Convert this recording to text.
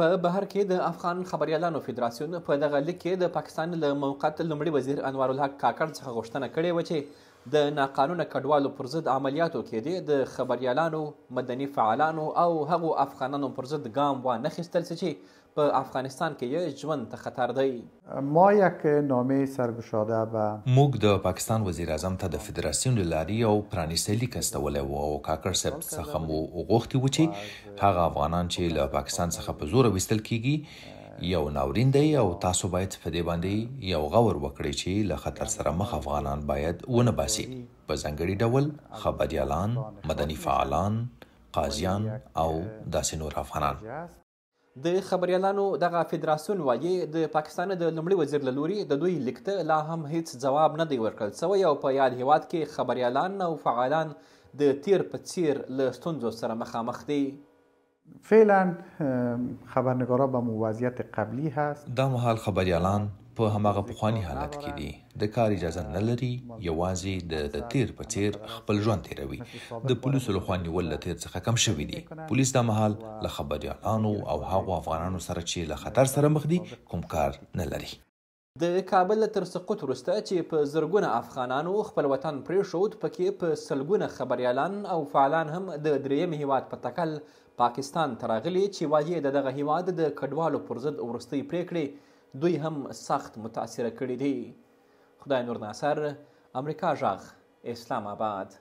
په بهر کې د افغان خبريالانو فدراسیون په دغه لیک کې د پاکستان له موقت لمړي وزیر انوار الحق کاکړ څخه غوښتنه کړې و چې د ناقانونه کډوالو پر ضد عملیاتو کې دی د خبریالانو مدني فعالانو او هغو افغانانو پر ضد ګام وانخیستل چې په افغانستان کې یې ژوند ته خطر دی ما یک نامه سرگشاده به موږ د پاکستان وزیر اعظم ته د فدراسیون لاري او پرانیستلی کستولې و او کاکر صاحب څخه مو غوښتي و چې هغه افغانان چې له پاکستان څخه په زور وستل کیږي یو ناورین دی او تاسو باید په دې باندې یو غور وکړئ چې له خطر سره مخ افغانان باید ونه باسي په ځنګړي ډول خبريالان مدني فعالان قاضیان او داسې نور افغانان د خبريالانو دغه فدراسیون وایي د پاکستان د لمړي وزیر له لوري د دوی لیکته لا هم هیڅ ځواب نه دی ورکړل سوی او په یاد هیواد کې خبريالان او فعالان د تیر په تیر له ستونزو سره مخامخ دي فعلا خبرنگارا به مو وضعیت قبلی هست دا مهال خبريالان په هماغه پخوانی حالت کې دي د کار اجازه نه لري یوازې د تیر په تیر خپل ژوند تیروي د پولیسو له خوا نیول له تیر څخه کم شوی دي پولیس دا مهال له خبريالانو او هغو افغانانو سره چې له خطر سره مخ دي کوم کار نه لري د کابل تر سقوط وروسته چې په زرګونه افغانانو خپل وطن پرېښود پکې په سلګونه خبریالان او فعالان هم د دریم هیواد په تکل پاکستان ته راغلي چې وایي د دغه هیواد د کډوالو پر ضد وروستۍ پرېکړې دوی هم سخت متاثره کړي دي خدای نور ناصر امریکا غږ اسلام آباد